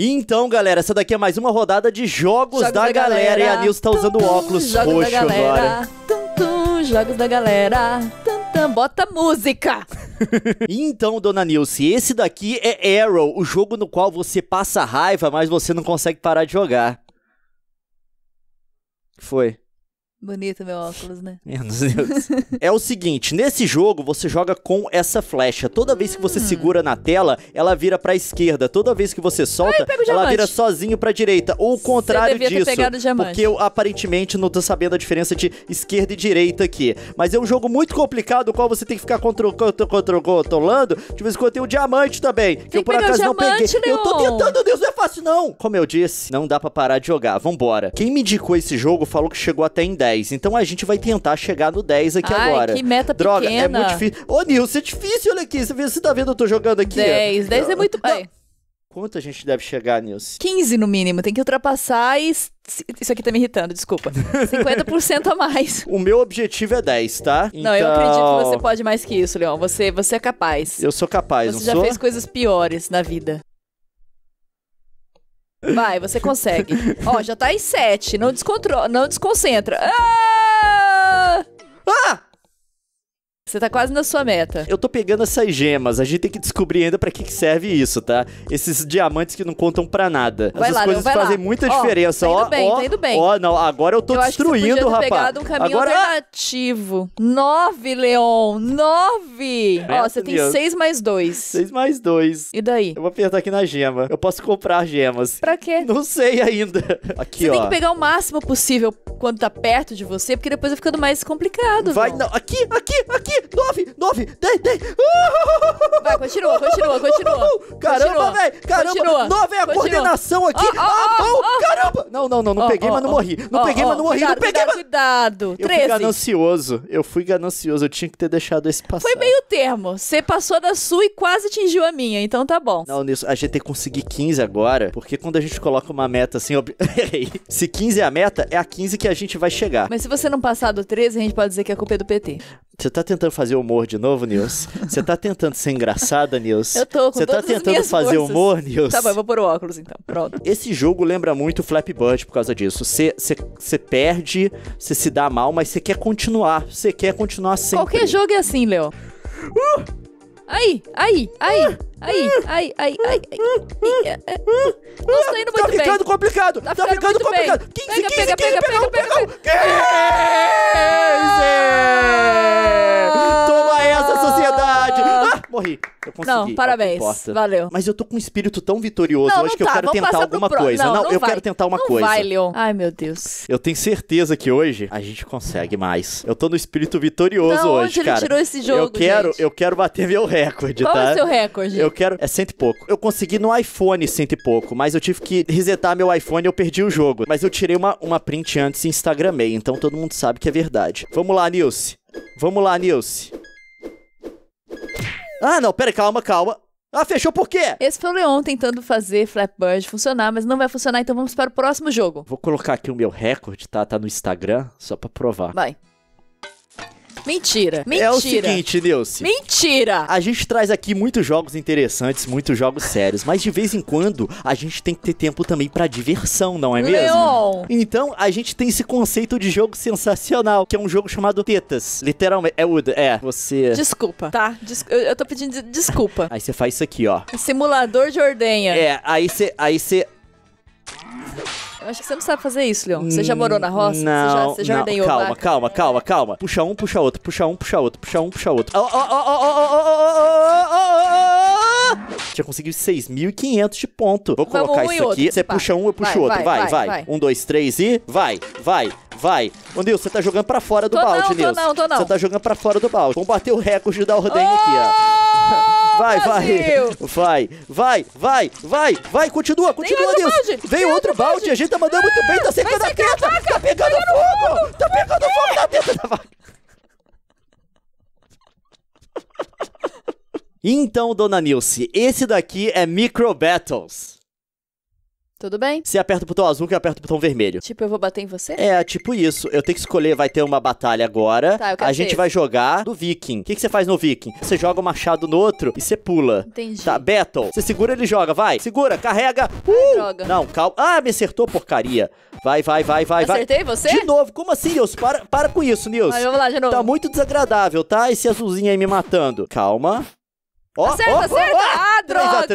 E então, galera, essa daqui é mais uma rodada de jogos, jogos da, da, galera. E a Nilce tá usando tum, tum, óculos roxo agora. Tum, tum, jogos da galera. Tum, tum, bota música. então, dona Nilce, esse daqui é Arrow, o jogo no qual você passa raiva, mas você não consegue parar de jogar. Foi. Bonito meu óculos, né? Menos Deus. é o seguinte, nesse jogo você joga com essa flecha. Toda vez que você hum. segura na tela, ela vira pra esquerda. Toda vez que você solta, Ai, ela vira sozinho pra direita. Ou o contrário Cê devia disso. Ter pegado o diamante. Porque eu aparentemente não tô sabendo a diferença de esquerda e direita aqui. Mas é um jogo muito complicado, o qual você tem que ficar contro controlando. De vez em quando tem o um diamante também. Tem que eu por acaso diamante, não peguei. Leon. Eu tô tentando, Deus, não é fácil, não. Como eu disse, não dá pra parar de jogar. Vambora. Quem me indicou esse jogo falou que chegou até em 10. 10. Então a gente vai tentar chegar no 10 aqui Ai, agora. que meta Droga, é pequena. é muito difícil. Ô, Nilson, é difícil, olha aqui. Você tá vendo eu tô jogando aqui? 10, 10 é muito... bem. Quanto a gente deve chegar, Nilce? 15 no mínimo, tem que ultrapassar e. Isso aqui tá me irritando, desculpa. 50% a mais. O meu objetivo é 10, tá? Não, eu acredito que então você pode mais que isso, Leon. Você, você é capaz. Eu sou capaz, Você já sou? fez coisas piores na vida. Vai, você consegue. Ó, já tá em 7. Não, descontro... não desconcentra. Ah! ah! Você tá quase na sua meta. Eu tô pegando essas gemas. A gente tem que descobrir ainda para que, que serve isso, tá? Esses diamantes que não contam para nada. Vai Essas lá, coisas não, fazem lá. muita diferença. Ó, tá indo bem, tá ó, tá indo bem. Ó, não, agora eu tô eu destruindo, acho rapaz. Pegado um caminho agora... alternativo. Nove, Leon. Nove. ó, você tem seis mais dois. Seis mais dois. E daí? Eu vou apertar aqui na gema. Eu posso comprar gemas. Pra quê? Não sei ainda. Aqui, você ó. Você tem que pegar o máximo possível quando tá perto de você, porque depois vai ficando mais complicado. Vai, não. não. Aqui, aqui, aqui. 9, 9, 10, 10 vai, continua, continua, continua. Caramba, velho, caramba. Continua. Nova é a coordenação aqui. Oh, oh, ah, bom, oh, caramba. Não, não, não, não peguei, mas não morri. Não peguei, mas não morri. Cuidado, não peguei, cuidado, mas... cuidado. Eu 13. fui ganancioso, eu fui ganancioso, eu tinha que ter deixado esse passar. Foi meio termo, você passou da sua e quase atingiu a minha, então tá bom. Não, nisso, a gente tem que conseguir 15 agora, porque quando a gente coloca uma meta assim, ob... se 15 é a meta, é a 15 que a gente vai chegar. Mas se você não passar do 13, a gente pode dizer que a é culpa é do PT. Você tá tentando fazer humor de novo, Nils? Você tá tentando ser engraçado? engraçada, Nils. Eu tô com Você tá tentando fazer forças. humor, Nils? Tá bom, eu vou pôr o óculos então. Pronto. Esse jogo lembra muito Flappy Bird por causa disso. Você perde, você se dá mal, mas você quer continuar. Você quer continuar sempre. Qualquer jogo é assim, Léo. Uh! Aí, aí, aí, uh! Uh! aí, aí, uh! aí, aí. É, é, é. Nossa, tá indo tá muito bem. Tá ficando complicado. Tá, tá ficando, ficando muito, muito complicado. pega, 15, pega, 15, pega, pega, pega, pega, pega, pega. consegui. Não, parabéns. Valeu. Mas eu tô com um espírito tão vitorioso não, hoje não que tá. eu quero Vamos tentar alguma pro... coisa. Não, não, não eu vai. quero tentar uma coisa. Vai, Leon. Ai, meu Deus. Eu tenho certeza que hoje a gente consegue mais. Eu tô no espírito vitorioso não, hoje, onde cara. Ele tirou esse jogo, eu quero, gente? eu quero bater meu recorde, Qual tá? Qual é o tá? seu recorde? Eu quero é cento e pouco. Eu consegui no iPhone cento e pouco, mas eu tive que resetar meu iPhone e eu perdi o jogo. Mas eu tirei uma, uma print antes e instagramei, então todo mundo sabe que é verdade. Vamos lá, Nilce. Vamos lá, Nilce. Ah, não, pera, calma, calma. Ah, fechou por quê? Esse foi o Leon tentando fazer Bird funcionar, mas não vai funcionar, então vamos para o próximo jogo. Vou colocar aqui o meu recorde, tá? Tá no Instagram, só pra provar. Vai. Mentira. Mentira. É o seguinte, Nilce. Mentira. A gente traz aqui muitos jogos interessantes, muitos jogos sérios, mas de vez em quando a gente tem que ter tempo também para diversão, não é mesmo? Leon. Então a gente tem esse conceito de jogo sensacional, que é um jogo chamado Tetas. Literalmente. É, Uda, é, você. Desculpa, tá? Des eu, eu tô pedindo desculpa. Aí você faz isso aqui, ó. Simulador de ordenha. É, aí você. Aí você. Eu acho que você não sabe fazer isso, Leon. Você já morou na roça? Não, você já, você já não. calma, vaca? calma, calma, calma. Puxa um, puxa outro, puxa um, puxa outro, puxa um, puxa outro. Oh, oh, oh, já conseguiu 6.500 de ponto. Vou Vamos colocar um isso aqui. Você puxa um, eu puxo vai, outro. Vai vai, vai, vai. Um, dois, três e vai, vai. Vai. Ô, Nilson, você tá jogando pra fora do tô balde, não, Nilson. Tô não, tô não. Você tá jogando pra fora do balde. Vamos bater o recorde da ordem aqui, ó vai, vai, vai, vai, vai, vai, vai, continua, continua, Deus. Vem outro, outro balde. balde. a gente tá mandando muito bem, tá secando a teta, a tá pegando fogo, fogo, tá pegando fogo na teta da vaca. Então, dona Nilce, esse daqui é Micro Battles. Tudo bem? Você aperta o botão azul que eu aperto o botão vermelho. Tipo, eu vou bater em você? É, tipo isso. Eu tenho que escolher, vai ter uma batalha agora. Tá, eu quero A gente vai jogar do Viking. O que, que você faz no Viking? Você joga o machado no outro e você pula. Entendi. Tá, Battle. Você segura, ele joga, vai. Segura, carrega. Uh! Não, calma. Ah, me acertou, porcaria. Vai, vai, vai, vai, vai. Acertei você? De novo, como assim, Nils? Para, para com isso, Nilson. Vai, vamos lá, de novo. Tá muito desagradável, tá? Esse azulzinho aí me matando. Calma. Ó, oh, acerta, oh, acerta! Oh, Droga!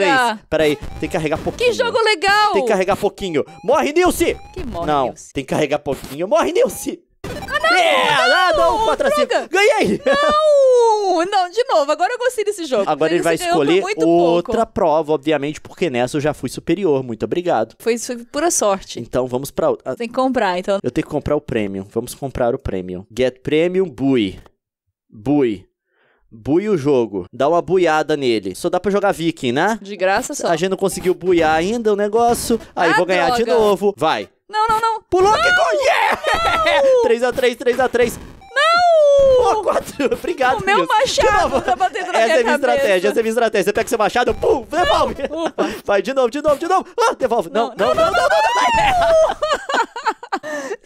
3x3. aí, tem que carregar pouquinho. Que jogo legal! Tem que carregar pouquinho. Morre, Nilce! Que morre, Não, Nilce. tem que carregar pouquinho. Morre, Nilce! Ah, não! É, não, ah, não, 4 a 5. Ganhei! Não! Não, de novo, agora eu gostei desse jogo. Agora ele, ele vai escolher outra pouco. prova, obviamente, porque nessa eu já fui superior. Muito obrigado. Foi, foi pura sorte. Então vamos pra. Tem que comprar, então. Eu tenho que comprar o prêmio. Vamos comprar o prêmio. Get Premium Bui. Bui. Bui o jogo. Dá uma buiada nele. Só dá pra jogar viking, né? De graça só. A gente não conseguiu buiar ainda o negócio. Aí ah, vou ganhar droga. de novo. Vai. Não, não, não. Pulou que gol! Yeah! 3x3, 3x3. Não! Pô, quatro. Obrigado, O meu Deus. machado tá batendo na Essa é minha estratégia, essa é minha estratégia. Você pega seu machado, pum, devolve. Vai de novo, de novo, de novo. Ah, devolve. Não, não, não, não, não, não, não, não, não, não, não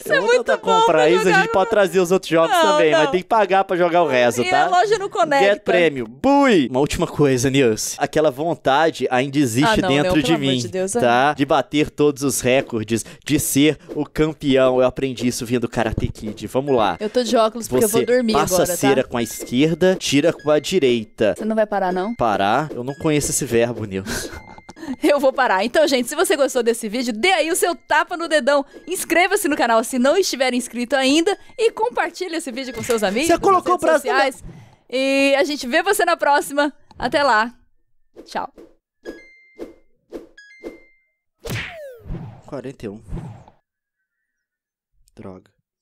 isso é eu é muito bom. comprar isso, a gente no... pode trazer os outros jogos não, também, não. mas tem que pagar pra jogar o resto, e tá? a loja não conecta. Get prêmio. Bui! Uma última coisa, Nils. Aquela vontade ainda existe ah, não, dentro de mim, de Deus, é. tá? É. De bater todos os recordes, de ser o campeão. Eu aprendi isso vindo do Karate Kid. Vamos lá. Eu tô de óculos porque Você eu vou dormir passa agora, a tá? cera tá? com a esquerda, tira com a direita. Você não vai parar, não? Parar? Eu não conheço esse verbo, Nils. eu vou parar. Então, gente, se você gostou desse vídeo, dê aí o seu tapa no dedão, inscreva-se no canal se não estiver inscrito ainda e compartilhe esse vídeo com seus amigos, você colocou redes sociais. E a gente vê você na próxima. Até lá. Tchau. 41. Droga.